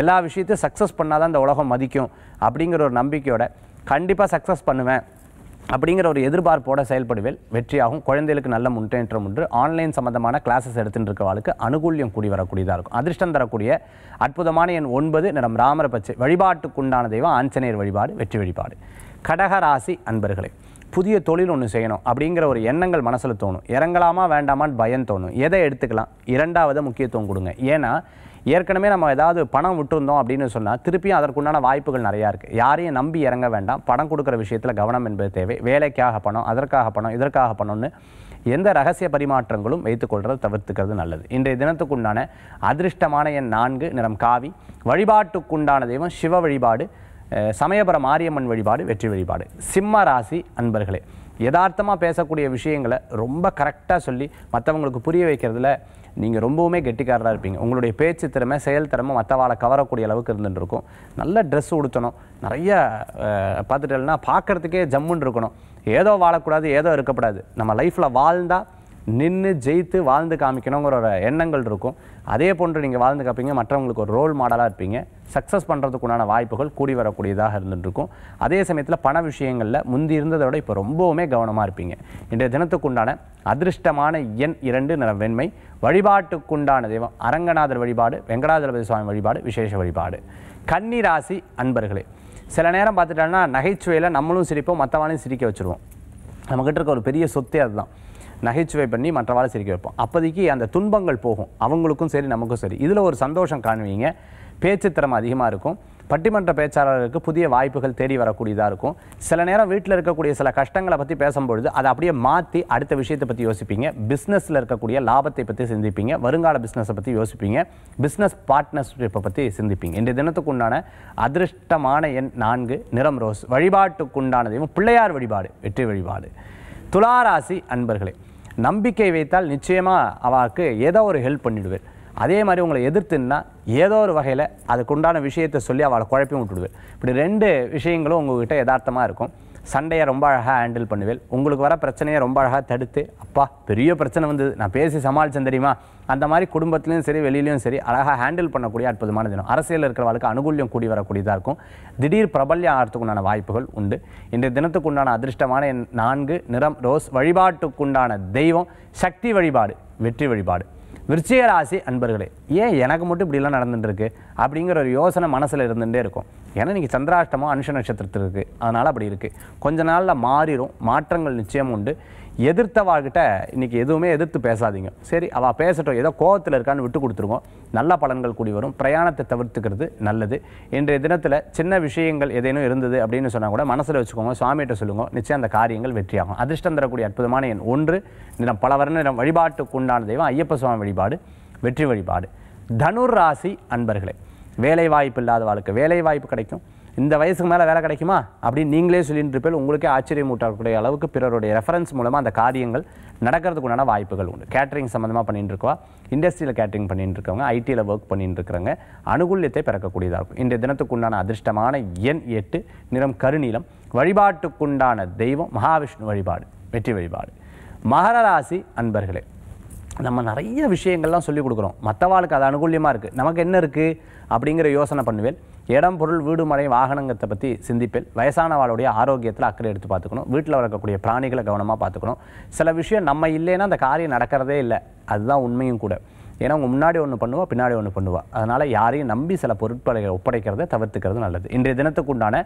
Speaker 2: எல்லா விஷயத்தையும் சக்ஸஸ் பண்ணால் தான் இந்த உலகம் மதிக்கும் அப்படிங்கிற ஒரு நம்பிக்கையோட கண்டிப்பாக சக்ஸஸ் பண்ணுவேன் அப்படிங்கிற ஒரு எதிர்பார்ப்போட செயல்படுவேல் வெற்றியாகும் குழந்தைகளுக்கு நல்ல முன்னேற்றம் ஒன்று ஆன்லைன் சம்மந்தமான கிளாஸஸ் எடுத்துட்டு இருக்கவாளுக்கு அனுகூல்யம் கூடி வரக்கூடியதாக இருக்கும் அதிர்ஷ்டம் தரக்கூடிய அற்புதமான எண் ஒன்பது நிறம் ராமர பச்சை வழிபாட்டுக்குண்டான தெய்வம் ஆஞ்சநேயர் வழிபாடு வெற்றி வழிபாடு கடகராசி அன்பர்களே புதிய தொழில் ஒன்று செய்யணும் அப்படிங்கிற ஒரு எண்ணங்கள் மனசில் தோணும் இறங்கலாமா வேண்டாமான்னு பயம் தோணும் எதை எடுத்துக்கலாம் இரண்டாவது முக்கியத்துவம் கொடுங்க ஏன்னா ஏற்கனவே நம்ம ஏதாவது பணம் விட்டுருந்தோம் அப்படின்னு சொன்னால் திருப்பியும் அதற்குண்டான வாய்ப்புகள் நிறையா இருக்குது யாரையும் நம்பி இறங்க வேண்டாம் பணம் கொடுக்குற விஷயத்தில் கவனம் என்பது தேவை வேலைக்காக பணம் அதற்காக பணம் இதற்காக பணம்னு எந்த ரகசிய பரிமாற்றங்களும் வைத்துக்கொள்கிறத தவிர்த்துக்கிறது நல்லது இன்றைய தினத்துக்குண்டான அதிர்ஷ்டமான என் நான்கு நிறம் காவி வழிபாட்டுக்குண்டான தெய்வம் சிவ வழிபாடு சமயபுரம் மாரியம்மன் வழிபாடு வெற்றி வழிபாடு சிம்ம ராசி அன்பர்களே யதார்த்தமாக பேசக்கூடிய விஷயங்களை ரொம்ப கரெக்டாக சொல்லி மற்றவங்களுக்கு புரிய வைக்கிறதுல நீங்கள் ரொம்பவுமே கெட்டிக்காரராக இருப்பீங்க உங்களுடைய பேச்சு திறமை செயல் திறமை மற்றவாளை கவரக்கூடிய அளவுக்கு இருந்துருக்கும் நல்ல ட்ரெஸ் உடுத்தணும் நிறைய பார்த்துட்டேன்னா பார்க்குறதுக்கே ஜம்முன்னு இருக்கணும் ஏதோ வாழக்கூடாது ஏதோ இருக்கக்கூடாது நம்ம லைஃப்பில் வாழ்ந்தால் நின்று ஜெயித்து வாழ்ந்து காமிக்கணுங்கிற ஒரு எண்ணங்கள் இருக்கும் அதே போன்று நீங்கள் வாழ்ந்து காப்பீங்க மற்றவங்களுக்கு ஒரு ரோல் மாடலாக இருப்பீங்க சக்ஸஸ் பண்ணுறதுக்குண்டான வாய்ப்புகள் கூடி வரக்கூடியதாக இருந்துருக்கும் அதே சமயத்தில் பண விஷயங்களில் முந்தி இருந்ததை விட இப்போ ரொம்பவுமே கவனமாக இருப்பீங்க இன்றைய தினத்துக்குண்டான அதிர்ஷ்டமான எண் இரண்டு நிற வெண்மை வழிபாட்டுக்குண்டான தெய்வம் அரங்கநாதர் வழிபாடு வெங்கடாஜலபதி சுவாமி வழிபாடு விசேஷ வழிபாடு கன்னிராசி அன்பர்களே சில நேரம் பார்த்துட்டோன்னா நகைச்சுவையில் நம்மளும் சிரிப்போம் மற்றவாளையும் சிரிக்க வச்சுருவோம் நம்மக்கிட்ட இருக்க ஒரு பெரிய சொத்தே அதுதான் நகைச்சுவை பண்ணி மற்றவாழை சிரிக்க வைப்போம் அப்போதைக்கு அந்த துன்பங்கள் போகும் அவங்களுக்கும் சரி நமக்கும் சரி இதில் ஒரு சந்தோஷம் காணுவீங்க திறமை அதிகமாக இருக்கும் பட்டிமன்ற பேச்சாளர்களுக்கு புதிய வாய்ப்புகள் தேடி வரக்கூடியதாக இருக்கும் சில நேரம் வீட்டில் இருக்கக்கூடிய சில கஷ்டங்களை பற்றி பேசும்பொழுது அதை அப்படியே மாற்றி அடுத்த விஷயத்தை பற்றி யோசிப்பீங்க பிஸ்னஸில் இருக்கக்கூடிய லாபத்தை பற்றி சிந்திப்பீங்க வருங்கால பிஸ்னஸை பற்றி யோசிப்பீங்க பிஸ்னஸ் பார்ட்னர்ஷிப்பை பற்றி சிந்திப்பீங்க இன்றைய தினத்துக்கு உண்டான அதிர்ஷ்டமான எண் நான்கு நிறம் ரோஸ் வழிபாட்டுக்குண்டான தெய்வம் பிள்ளையார் வழிபாடு வெற்றி வழிபாடு துளாராசி அன்பர்களே நம்பிக்கை வைத்தால் நிச்சயமாக அவளுக்கு ஏதோ ஒரு ஹெல்ப் பண்ணிவிடுவேன் அதே மாதிரி உங்களை எதிர்த்துன்னா ஏதோ ஒரு வகையில் அதுக்குண்டான விஷயத்தை சொல்லி அவளை குழப்பி விட்டுடுவேன் இப்படி ரெண்டு விஷயங்களும் உங்கள்கிட்ட யதார்த்தமாக இருக்கும் சண்டையை ரொம்ப அழகாக ஹேண்டில் பண்ணுவேன் உங்களுக்கு வர பிரச்சனையை ரொம்ப அழகாக தடுத்து அப்பா பெரிய பிரச்சனை வந்தது நான் பேசி சமாளித்தேன் தெரியுமா அந்த மாதிரி குடும்பத்துலேயும் சரி வெளியிலையும் சரி அழகாக ஹேண்டில் பண்ணக்கூடிய அற்புதமான தினம் அரசியலில் வாழ்க்கை அனுகூலியம் கூடி வரக்கூடியதாக இருக்கும் திடீர் பிரபல்யம் ஆகிறதுக்குண்டான வாய்ப்புகள் உண்டு இந்த தினத்துக்கு உண்டான அதிர்ஷ்டமான நான்கு நிறம் ரோஸ் வழிபாட்டுக்குண்டான தெய்வம் சக்தி வழிபாடு வெற்றி வழிபாடு விருச்சிக ராசி அன்பர்களே ஏன் எனக்கு மட்டும் இப்படிலாம் நடந்துட்டுருக்கு அப்படிங்கிற ஒரு யோசனை மனசில் இருந்துகிட்டே இருக்கும் ஏன்னா இன்றைக்கி சந்திராஷ்டமோ அனுஷ நட்சத்திரத்தில் இருக்குது அதனால் அப்படி இருக்குது கொஞ்ச நாளில் மாறிடும் மாற்றங்கள் நிச்சயம் உண்டு எதிர்த்தவாழ்கிட்ட இன்றைக்கி எதுவுமே எதிர்த்து பேசாதீங்க சரி அவள் பேசட்டும் ஏதோ கோவத்தில் இருக்கான்னு விட்டு கொடுத்துருவோம் நல்ல பலன்கள் கூடி வரும் பிரயாணத்தை தவிர்த்துக்கிறது நல்லது இன்றைய தினத்தில் சின்ன விஷயங்கள் ஏதேனும் இருந்தது அப்படின்னு சொன்னால் கூட மனசில் வச்சுக்கோங்க சுவாமிகிட்ட சொல்லுங்க நிச்சயம் அந்த காரியங்கள் வெற்றியாகும் அதிர்ஷ்டம் தரக்கூடிய அற்புதமான எண் ஒன்று நிறம் பல வர நிறம் வழிபாட்டுக்கு உண்டான தெய்வம் ஐயப்ப சுவாமி வழிபாடு வெற்றி வழிபாடு தனுர் ராசி அன்பர்களே வேலை வாய்ப்பு இல்லாதவாளுக்கு வேலை வாய்ப்பு கிடைக்கும் இந்த வயசுக்கு மேலே வேலை கிடைக்குமா அப்படின்னு நீங்களே சொல்லிட்டு இருப்பேன் உங்களுக்கே ஆச்சரியமூட்டக்கூடிய அளவுக்கு பிறருடைய ரெஃபரன்ஸ் மூலமாக அந்த காரியங்கள் நடக்கிறதுக்கு உண்டான வாய்ப்புகள் உண்டு கேட்ரிங் சம்மந்தமாக பண்ணிட்டு இருக்கவா இண்டஸ்ட்ரியில் கேட்ரிங் பண்ணிட்டு இருக்கவங்க ஐடியில் ஒர்க் பண்ணிட்டு இருக்கிறவங்க அனுகூல்யத்தை பிறக்கக்கூடியதாக இருக்கும் இன்றைய தினத்துக்கு உண்டான அதிர்ஷ்டமான எண் எட்டு நிறம் கருநீளம் வழிபாட்டுக்குண்டான தெய்வம் மகாவிஷ்ணு வழிபாடு வெற்றி வழிபாடு மகர ராசி அன்பர்களே நம்ம நிறைய விஷயங்கள்லாம் சொல்லிக் கொடுக்குறோம் மற்றவாளுக்கு அது அனுகூலியமாக இருக்குது நமக்கு என்ன இருக்குது அப்படிங்கிற யோசனை பண்ணுவேன் இடம் பொருள் வீடு மனை வாகனங்கத்தை பற்றி சிந்திப்பேன் வயசானவாளுடைய ஆரோக்கியத்தில் அக்கறை எடுத்து பார்த்துக்கணும் வீட்டில் வளர்க்கக்கூடிய பிராணிகளை கவனமாக பார்த்துக்கணும் சில விஷயம் நம்ம இல்லைன்னா அந்த காரியம் நடக்கிறதே இல்லை அதுதான் உண்மையும் கூட ஏன்னா அவங்க முன்னாடி ஒன்று பண்ணுவா பின்னாடி ஒன்று பண்ணுவா அதனால் யாரையும் நம்பி சில பொருட்களை ஒப்படைக்கிறத தவிர்த்துக்கிறது நல்லது இன்றைய தினத்துக்குண்டான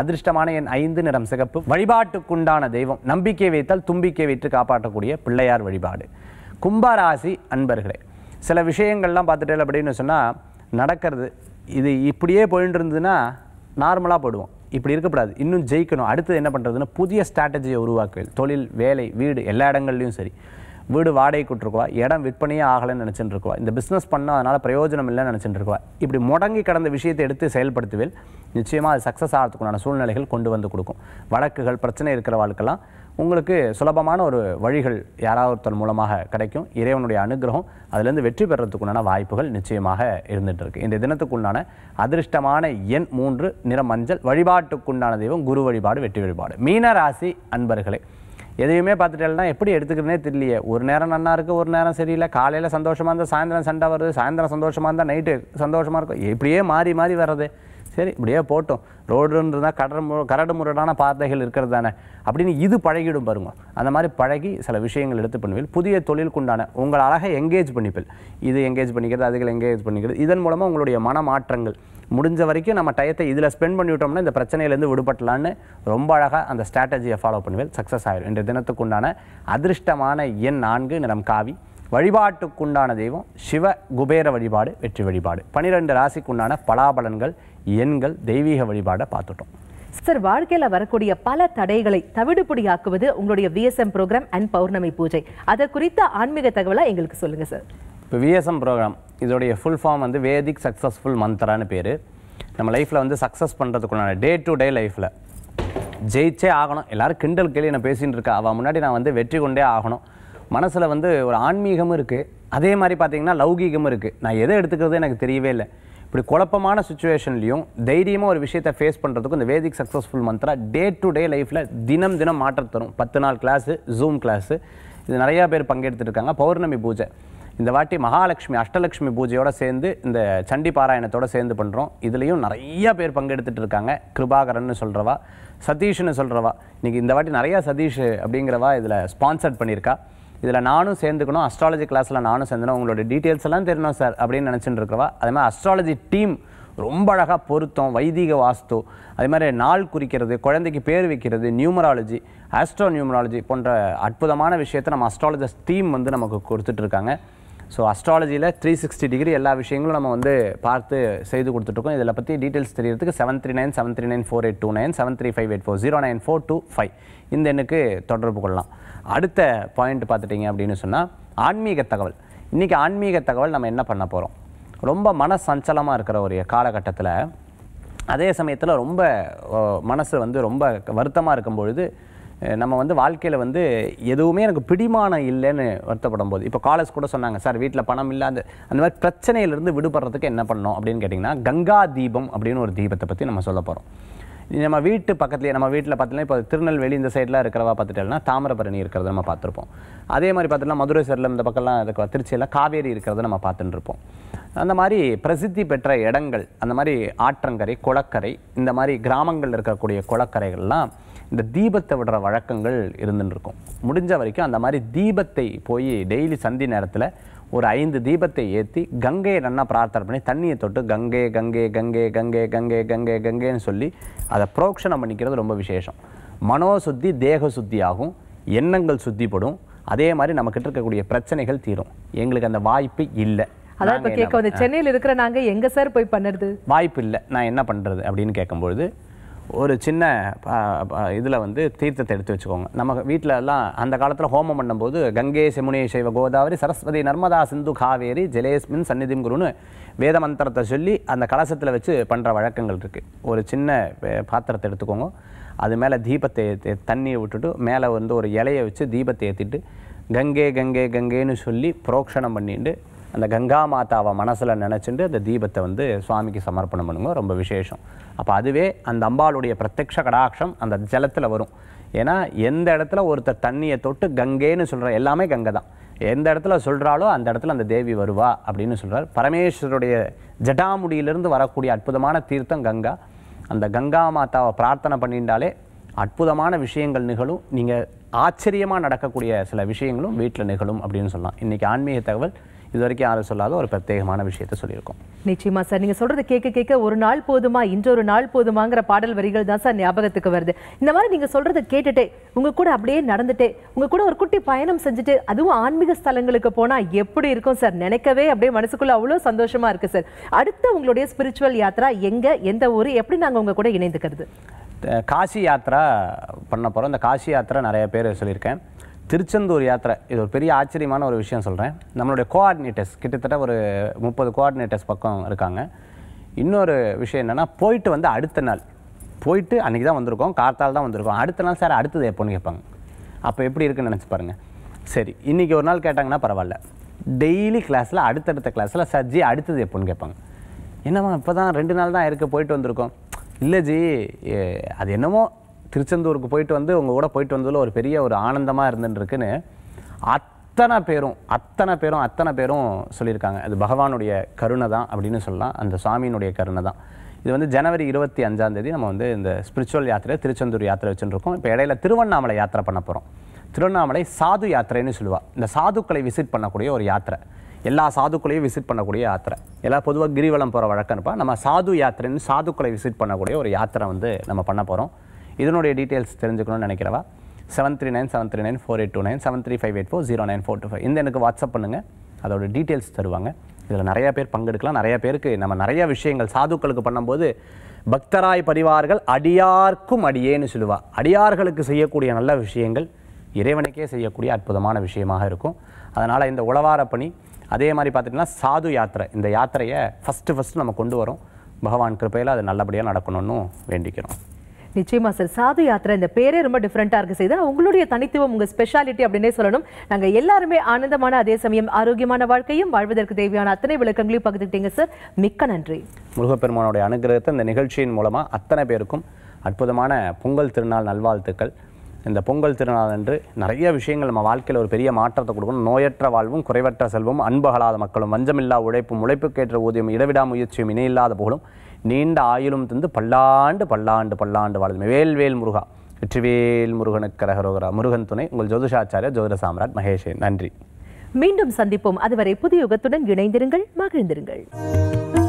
Speaker 2: அதிர்ஷ்டமான என் ஐந்து நிறம் சிகப்பு வழிபாட்டுக்குண்டான தெய்வம் நம்பிக்கை வைத்தால் தும்பிக்கை வைத்து காப்பாற்றக்கூடிய பிள்ளையார் வழிபாடு கும்பாராசி அன்பர்களே சில விஷயங்கள்லாம் பார்த்துட்டே அப்படின்னு சொன்னால் நடக்கிறது இது இப்படியே போயிட்டு இருந்ததுன்னா நார்மலாக போடுவோம் இப்படி இருக்கக்கூடாது இன்னும் ஜெயிக்கணும் அடுத்தது என்ன பண்ணுறதுன்னா புதிய ஸ்ட்ராட்டஜியை உருவாக்குவது தொழில் வேலை வீடு எல்லா இடங்கள்லையும் சரி வீடு வாடகைக்கு விட்டுருக்குவா இடம் விற்பனையே ஆகலைன்னு நினச்சிட்டு இருக்குவா இந்த பிஸ்னஸ் பண்ணால் அதனால் பிரயோஜனம் இல்லைன்னு நினச்சிட்டு இருக்குவா இப்படி முடங்கி கடந்த விஷயத்தை எடுத்து செயல்படுத்துவேல் நிச்சயமாக அது சக்ஸஸ் ஆகிறதுக்குண்டான சூழ்நிலைகள் கொண்டு வந்து கொடுக்கும் வழக்குகள் பிரச்சனை இருக்கிற வாழ்க்கெல்லாம் உங்களுக்கு சுலபமான ஒரு வழிகள் யாராவது ஒருத்தர் மூலமாக கிடைக்கும் இறைவனுடைய அனுகிரகம் அதுலேருந்து வெற்றி பெறத்துக்குண்டான வாய்ப்புகள் நிச்சயமாக இருந்துகிட்டு இருக்குது இந்த தினத்துக்குண்டான அதிர்ஷ்டமான எண் மூன்று நிற மஞ்சள் வழிபாட்டுக்குண்டான தெய்வம் குரு வழிபாடு வெற்றி வழிபாடு மீன ராசி அன்பர்களே எதையுமே பார்த்துட்டேன்னா எப்படி எடுத்துக்கிறேனே தெரியலையே ஒரு நேரம் நன்னாக இருக்குது ஒரு நேரம் சரியில்லை காலையில் சந்தோஷமாக இருந்தால் சாயந்தரம் சண்டை வருது சாயந்தரம் சந்தோஷமாக இருந்தால் நைட்டு சந்தோஷமாக இருக்கும் இப்படியே மாறி மாறி வர்றது சரி இப்படியே போட்டோம் ரோடுன்னு இருந்தால் கடற மு கரடு முரடான பாதைகள் இருக்கிறது தானே அப்படின்னு இது பழகிடும் பாருங்க அந்த மாதிரி பழகி சில விஷயங்கள் எடுத்து பண்ணுவீர்கள் புதிய தொழிலுக்குண்டான உங்கள் அழகை எங்கேஜ் பண்ணிப்பில் இது எங்கேஜ் பண்ணிக்கிறது அதுகளை எங்கேஜ் பண்ணிக்கிறது இதன் மூலமாக உங்களுடைய மனமாற்றங்கள் முடிஞ்ச வரைக்கும் நம்ம டயத்தை இதில் ஸ்பெண்ட் பண்ணிவிட்டோம்னா இந்த பிரச்சனையிலேருந்து விடுபட்டலான்னு ரொம்ப அழகாக அந்த ஸ்ட்ராட்டஜியை ஃபாலோ பண்ணுவேன் சக்ஸஸ் ஆயிடும் இன்றைய தினத்துக்குண்டான அதிர்ஷ்டமான எண் நான்கு நிறம் காவி வழிபாட்டுக்குண்டான தெய்வம் சிவ குபேர வழிபாடு வெற்றி வழிபாடு பனிரெண்டு ராசிக்குண்டான பலாபலன்கள் எண்கள் தெய்வீக வழிபாடை பார்த்துட்டோம்
Speaker 1: சார் வாழ்க்கையில் வரக்கூடிய பல தடைகளை தவிடுபடியாக்குவது உங்களுடைய விஎஸ்எம் ப்ரோக்ராம் அண்ட் பௌர்ணமி பூஜை அதை குறித்த ஆன்மீக தகவலை எங்களுக்கு சொல்லுங்கள் சார்
Speaker 2: இப்போ விஎஸ்எம் ப்ரோக்ராம் இதோடைய ஃபுல் ஃபார்ம் வந்து வேதிக் சக்ஸஸ்ஃபுல் மந்த்ரான்னு பேர் நம்ம லைஃப்பில் வந்து சக்ஸஸ் பண்ணுறதுக்குள்ளான டே டு டே லைஃப்பில் ஜெயிச்சே ஆகணும் எல்லோரும் கிண்டல் கேள்வி நான் பேசிகிட்டு இருக்கா அவன் முன்னாடி நான் வந்து வெற்றி கொண்டே ஆகணும் மனசில் வந்து ஒரு ஆன்மீகமும் இருக்குது அதே மாதிரி பார்த்திங்கன்னா லௌகீகமும் இருக்குது நான் எதை எடுத்துக்கிறது எனக்கு தெரியவே இல்லை இப்படி குழப்பமான சுச்சுவேஷன்லையும் தைரியமாக ஒரு விஷயத்தை ஃபேஸ் பண்ணுறதுக்கும் இந்த Vedic successful mantra day to day லைஃப்பில் தினம் தினம் மாற்றம் தரும் பத்து நாள் கிளாஸு ஜூம் கிளாஸு இது நிறையா பேர் பங்கெடுத்துருக்காங்க பௌர்ணமி பூஜை இந்த வாட்டி மகாலட்சுமி அஷ்டலட்சுமி பூஜையோடு சேர்ந்து இந்த சண்டி பாராயணத்தோடு சேர்ந்து பண்ணுறோம் இதுலேயும் நிறையா பேர் பங்கெடுத்துட்டு இருக்காங்க கிருபாகரன் சொல்கிறவா சதீஷ்னு சொல்கிறவா இன்றைக்கி இந்த வாட்டி நிறையா சதீஷ் அப்படிங்கிறவா இதில் ஸ்பான்சர்ட் பண்ணியிருக்கா இதில் நானும் சேர்ந்துக்கணும் அஸ்ட்ராலஜி கிளாஸில் நானும் சேர்ந்தணும் உங்களோட டீட்டெயில்ஸ் எல்லாம் தெரியணும் சார் அப்படின்னு நினச்சிட்டு இருக்கிறவா அதே மாதிரி அஸ்ட்ராலஜி டீம் ரொம்ப அழகாக பொருத்தம் வைதிக வாஸ்து அதே மாதிரி நாள் குறிக்கிறது குழந்தைக்கு பேர் வைக்கிறது நியூமராலஜி ஆஸ்ட்ரோ நியூமராலஜி போன்ற அற்புதமான விஷயத்தை நம்ம அஸ்ட்ராலஜர்ஸ் டீம் வந்து நமக்கு கொடுத்துட்ருக்காங்க ஸோ அஸ்ட்ராலஜியில் த்ரீ சிக்ஸ்டி டிகிரி எல்லா விஷயங்களும் நம்ம வந்து பார்த்து செய்து கொடுத்துட்ருக்கோம் இதில் பற்றி டீட்டெயில்ஸ் தெரியறதுக்கு seven three nine seven three nine four eight two nine seven three five eight four zero nine four two five இந்த எண்ணுக்கு தொடர்பு கொள்ளலாம் அடுத்த பாயிண்ட் பார்த்துட்டிங்க அப்படின்னு சொன்னால் ஆன்மீக தகவல் இன்றைக்கி ஆன்மீக தகவல் நம்ம என்ன பண்ண போகிறோம் ரொம்ப மன சஞ்சலமாக இருக்கிற ஒரு காலகட்டத்தில் அதே சமயத்தில் ரொம்ப மனசு வந்து ரொம்ப வருத்தமாக இருக்கும் பொழுது நம்ம வந்து வாழ்க்கையில் வந்து எதுவுமே எனக்கு பிடிமானம் இல்லைன்னு வருத்தப்படும் போது இப்போ காலேஜ் கூட சொன்னாங்க சார் வீட்டில் பணம் இல்லை அந்த அந்த மாதிரி பிரச்சனையிலேருந்து விடுபடுறதுக்கு என்ன பண்ணோம் அப்படின்னு கேட்டிங்கன்னா கங்கா தீபம் அப்படின்னு ஒரு தீபத்தை பற்றி நம்ம சொல்ல போகிறோம் நம்ம வீட்டு பக்கத்துலேயே நம்ம வீட்டில் பார்த்தீங்கன்னா இப்போ திருநெல்வேலி இந்த சைடெலாம் இருக்கிறவா பார்த்துட்டேன்னா தாமிரபரணி இருக்கிறத நம்ம பார்த்துருப்போம் அதே மாதிரி பார்த்தோம்னா மதுரை சைடில் இந்த பக்கம்லாம் இருக்க திருச்சியில் காவேரி இருக்கிறத நம்ம பார்த்துட்டு இருப்போம் அந்த மாதிரி பிரசித்தி பெற்ற இடங்கள் அந்த மாதிரி ஆற்றங்கரை குளக்கரை இந்த மாதிரி கிராமங்கள் இருக்கக்கூடிய குளக்கரைகள்லாம் இந்த தீபத்தை விடுற வழக்கங்கள் இருந்துருக்கும் முடிஞ்ச வரைக்கும் அந்த மாதிரி தீபத்தை போய் டெய்லி சந்தி நேரத்தில் ஒரு ஐந்து தீபத்தை ஏற்றி கங்கையை நல்லா பிரார்த்தனை பண்ணி தண்ணியை தொட்டு கங்கை கங்கை கங்கை கங்கை கங்கை கங்கை கங்கைன்னு சொல்லி அதை புரோக்ஷனம் பண்ணிக்கிறது ரொம்ப விசேஷம் மனோ சுத்தி தேக சுத்தி ஆகும் எண்ணங்கள் சுத்திப்படும் அதே மாதிரி கிட்ட இருக்கக்கூடிய பிரச்சனைகள் தீரும் எங்களுக்கு அந்த வாய்ப்பு இல்லை அதான் இப்போ கேட்க வந்து
Speaker 1: சென்னையில் இருக்கிற நாங்கள் எங்கே சார் போய் பண்ணுறது
Speaker 2: வாய்ப்பு இல்லை நான் என்ன பண்ணுறது அப்படின்னு கேட்கும்பொழுது ஒரு சின்ன இதில் வந்து தீர்த்தத்தை எடுத்து வச்சுக்கோங்க நம்ம வீட்டில் எல்லாம் அந்த காலத்தில் ஹோமம் பண்ணும்போது கங்கே செமுனே சைவ கோதாவரி சரஸ்வதி நர்மதா சிந்து காவேரி ஜெலேஸ்மின் சந்நிதிம் குருன்னு வேத மந்திரத்தை சொல்லி அந்த கலசத்தில் வச்சு பண்ணுற வழக்கங்கள் இருக்குது ஒரு சின்ன பாத்திரத்தை எடுத்துக்கோங்க அது மேலே தீபத்தை தண்ணியை விட்டுட்டு மேலே வந்து ஒரு இலையை வச்சு தீபத்தை ஏற்றிட்டு கங்கே கங்கே கங்கேன்னு சொல்லி புரோக்ஷணம் பண்ணிட்டு அந்த கங்கா மாதாவை மனசில் நினச்சிட்டு அந்த தீபத்தை வந்து சுவாமிக்கு சமர்ப்பணம் பண்ணுங்க ரொம்ப விசேஷம் அப்போ அதுவே அந்த அம்பாளுடைய பிரத்யக்ஷ கடாட்சம் அந்த ஜலத்தில் வரும் ஏன்னா எந்த இடத்துல ஒருத்தர் தண்ணியை தொட்டு கங்கைன்னு சொல்கிற எல்லாமே கங்கை தான் எந்த இடத்துல சொல்கிறாலோ அந்த இடத்துல அந்த தேவி வருவா அப்படின்னு சொல்கிறார் பரமேஸ்வருடைய ஜடாமுடியிலிருந்து வரக்கூடிய அற்புதமான தீர்த்தம் கங்கா அந்த கங்கா மாதாவை பிரார்த்தனை பண்ணிட்டாலே அற்புதமான விஷயங்கள் நிகழும் நீங்கள் ஆச்சரியமாக நடக்கக்கூடிய சில விஷயங்களும் வீட்டில் நிகழும் அப்படின்னு சொல்லலாம் இன்றைக்கி ஆன்மீக தகவல் இது வரைக்கும் யாரும் சொல்லாத ஒரு பிரத்யேகமான விஷயத்த சொல்லியிருக்கோம்
Speaker 1: நிச்சயமா சார் நீங்க சொல்றது கேட்க கேட்க ஒரு நாள் போதுமா இன்றொரு நாள் போதுமாங்கிற பாடல் வரிகள் தான் சார் ஞாபகத்துக்கு வருது இந்த மாதிரி நீங்க சொல்றது கேட்டுட்டே உங்க கூட அப்படியே நடந்துட்டே உங்க கூட ஒரு குட்டி பயணம் செஞ்சுட்டு அதுவும் ஆன்மீக ஸ்தலங்களுக்கு போனா எப்படி இருக்கும் சார் நினைக்கவே அப்படியே மனசுக்குள்ள அவ்வளோ சந்தோஷமா இருக்கு சார் அடுத்த உங்களுடைய ஸ்பிரிச்சுவல் யாத்திரா எங்க எந்த ஊர் எப்படி நாங்கள் உங்க கூட இணைந்துக்கிறது
Speaker 2: காசி யாத்திரா பண்ண போகிறோம் இந்த காசி யாத்திரை நிறைய பேர் சொல்லியிருக்கேன் திருச்செந்தூர் யாத்திரை இது ஒரு பெரிய ஆச்சரியமான ஒரு விஷயம் சொல்கிறேன் நம்மளுடைய கோஆர்டினேட்டர்ஸ் கிட்டத்தட்ட ஒரு முப்பது கோஆர்டினேட்டர்ஸ் பக்கம் இருக்காங்க இன்னொரு விஷயம் என்னென்னா போயிட்டு வந்து அடுத்த நாள் போயிட்டு அன்றைக்கி தான் வந்திருக்கோம் கார்த்தால் தான் வந்திருக்கோம் அடுத்த நாள் சார் அடுத்தது எப்போன்னு கேட்பாங்க அப்போ எப்படி இருக்குன்னு நினச்சி பாருங்கள் சரி இன்றைக்கி ஒரு நாள் கேட்டாங்கன்னா பரவாயில்ல டெய்லி கிளாஸில் அடுத்தடுத்த கிளாஸில் சார் ஜி அடுத்தது எப்போன்னு கேட்பாங்க என்னம்மா இப்போ தான் ரெண்டு நாள் தான் இருக்க போயிட்டு வந்திருக்கோம் இல்லை ஜி அது என்னமோ திருச்செந்தூருக்கு போயிட்டு வந்து உங்கள் கூட போயிட்டு வந்ததில் ஒரு பெரிய ஒரு ஆனந்தமாக இருந்துருக்குன்னு அத்தனை பேரும் அத்தனை பேரும் அத்தனை பேரும் சொல்லியிருக்காங்க அது பகவானுடைய கருணை தான் அப்படின்னு சொல்லலாம் அந்த சுவாமியினுடைய கருணை தான் இது வந்து ஜனவரி இருபத்தி அஞ்சாந்தேதி நம்ம வந்து இந்த ஸ்பிரிச்சுவல் யாத்திரை திருச்செந்தூர் யாத்திரை வச்சுருக்கோம் இப்போ இடையில திருவண்ணாமலை யாத்திரை பண்ண போகிறோம் திருவண்ணாமலை சாது யாத்திரைன்னு சொல்லுவாள் இந்த சாதுக்களை விசிட் பண்ணக்கூடிய ஒரு யாத்திரை எல்லா சாதுக்களையும் விசிட் பண்ணக்கூடிய யாத்திரை எல்லாம் பொதுவாக கிரிவலம் போகிற வழக்கம் இருப்பா நம்ம சாது யாத்திரைன்னு சாதுக்களை விசிட் பண்ணக்கூடிய ஒரு யாத்திரை வந்து நம்ம பண்ண போகிறோம் இதனுடைய டீட்டெயில்ஸ் தெரிஞ்சுக்கணும்னு நினைக்கிறவா seven three nine seven three nine four eight two nine seven three five eight four zero nine four two five இந்த எனக்கு வாட்ஸ்அப் பண்ணுங்கள் அதோட டீட்டெயில்ஸ் தருவாங்க இதில் நிறையா பேர் பங்கெடுக்கலாம் நிறையா பேருக்கு நம்ம நிறையா விஷயங்கள் சாதுக்களுக்கு பண்ணும்போது பக்தராய் பரிவார்கள் அடியார்க்கும் அடியேன்னு சொல்லுவா அடியார்களுக்கு செய்யக்கூடிய நல்ல விஷயங்கள் இறைவனுக்கே செய்யக்கூடிய அற்புதமான விஷயமாக இருக்கும் அதனால் இந்த உளவார பணி அதே மாதிரி பார்த்திங்கன்னா சாது யாத்திரை இந்த யாத்திரையை ஃபஸ்ட்டு ஃபஸ்ட்டு நம்ம கொண்டு வரோம் பகவான் கிருப்பையில் அது நல்லபடியாக நடக்கணும்னு வேண்டிக்கிறோம்
Speaker 1: நிச்சயமா சார் சாது யாத்திரை இந்த பேரே ரொம்ப டிஃப்ரெண்டா இருக்கு செய்து உங்களுடைய தனித்துவம் உங்க ஸ்பெஷாலிட்டி அப்படின்னே சொல்லணும் நாங்க எல்லாருமே ஆனந்தமான அதே சமயம் ஆரோக்கியமான வாழ்க்கையும் வாழ்வதற்கு தேவையான அத்தனை விளக்கங்களையும் பகிர்ந்துக்கிட்டீங்க சார் மிக்க நன்றி
Speaker 2: முருகப்பெருமானுடைய அனுகிரகத்தை இந்த நிகழ்ச்சியின் மூலமா அத்தனை பேருக்கும் அற்புதமான பொங்கல் திருநாள் நல்வாழ்த்துக்கள் இந்த பொங்கல் திருநாள் அன்று நிறைய விஷயங்கள் நம்ம வாழ்க்கையில் ஒரு பெரிய மாற்றத்தை கொடுக்கணும் நோயற்ற வாழ்வும் குறைவற்ற செல்வம் அன்பகலாத மக்களும் வஞ்சமில்லா உழைப்பும் உழைப்புக்கேற்ற ஊதியம் இடவிடா முயற்சியும் இணையில்லாத புகழும் நீண்ட ஆயுளும் தந்து பல்லாண்டு பல்லாண்டு பல்லாண்டு வாழ்ந்தமை வேல்வேல் முருகா வெற்றிவேல் முருகனுக்கு ரகரோகரா முருகன் துணை உங்கள் ஜோதிஷாச்சாரிய ஜோதிர சாம்ராட் மகேஷன் நன்றி
Speaker 1: மீண்டும் சந்திப்போம் அதுவரை புதிய யுகத்துடன் இணைந்திருங்கள் மகிழ்ந்திருங்கள்